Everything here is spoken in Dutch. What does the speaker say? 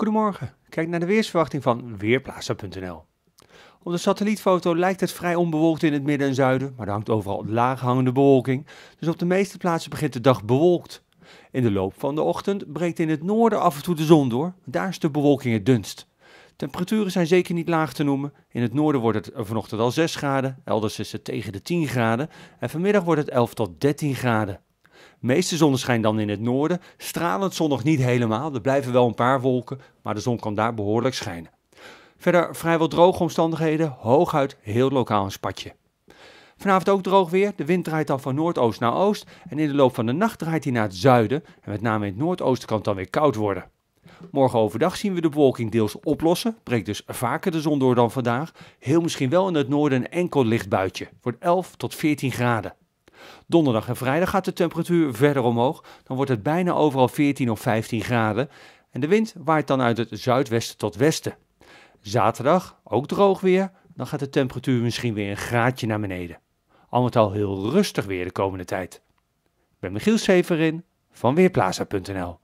Goedemorgen, kijk naar de weersverwachting van Weerplaza.nl. Op de satellietfoto lijkt het vrij onbewolkt in het midden en zuiden, maar er hangt overal laag hangende bewolking, dus op de meeste plaatsen begint de dag bewolkt. In de loop van de ochtend breekt in het noorden af en toe de zon door, daar is de bewolking het dunst. Temperaturen zijn zeker niet laag te noemen. In het noorden wordt het vanochtend al 6 graden, elders is het tegen de 10 graden en vanmiddag wordt het 11 tot 13 graden. Meeste zonneschijn dan in het noorden. Stralend nog niet helemaal. Er blijven wel een paar wolken, maar de zon kan daar behoorlijk schijnen. Verder vrijwel droge omstandigheden, hooguit heel lokaal een spatje. Vanavond ook droog weer. De wind draait dan van noordoost naar oost. En in de loop van de nacht draait hij naar het zuiden. En met name in het noordoosten kan het dan weer koud worden. Morgen overdag zien we de bewolking deels oplossen. Breekt dus vaker de zon door dan vandaag. Heel misschien wel in het noorden een enkel licht buitje. Wordt 11 tot 14 graden. Donderdag en vrijdag gaat de temperatuur verder omhoog. Dan wordt het bijna overal 14 of 15 graden. En de wind waait dan uit het zuidwesten tot westen. Zaterdag ook droog weer. Dan gaat de temperatuur misschien weer een graadje naar beneden. Al met al heel rustig weer de komende tijd. Ik ben Michiel Severin van Weerplaza.nl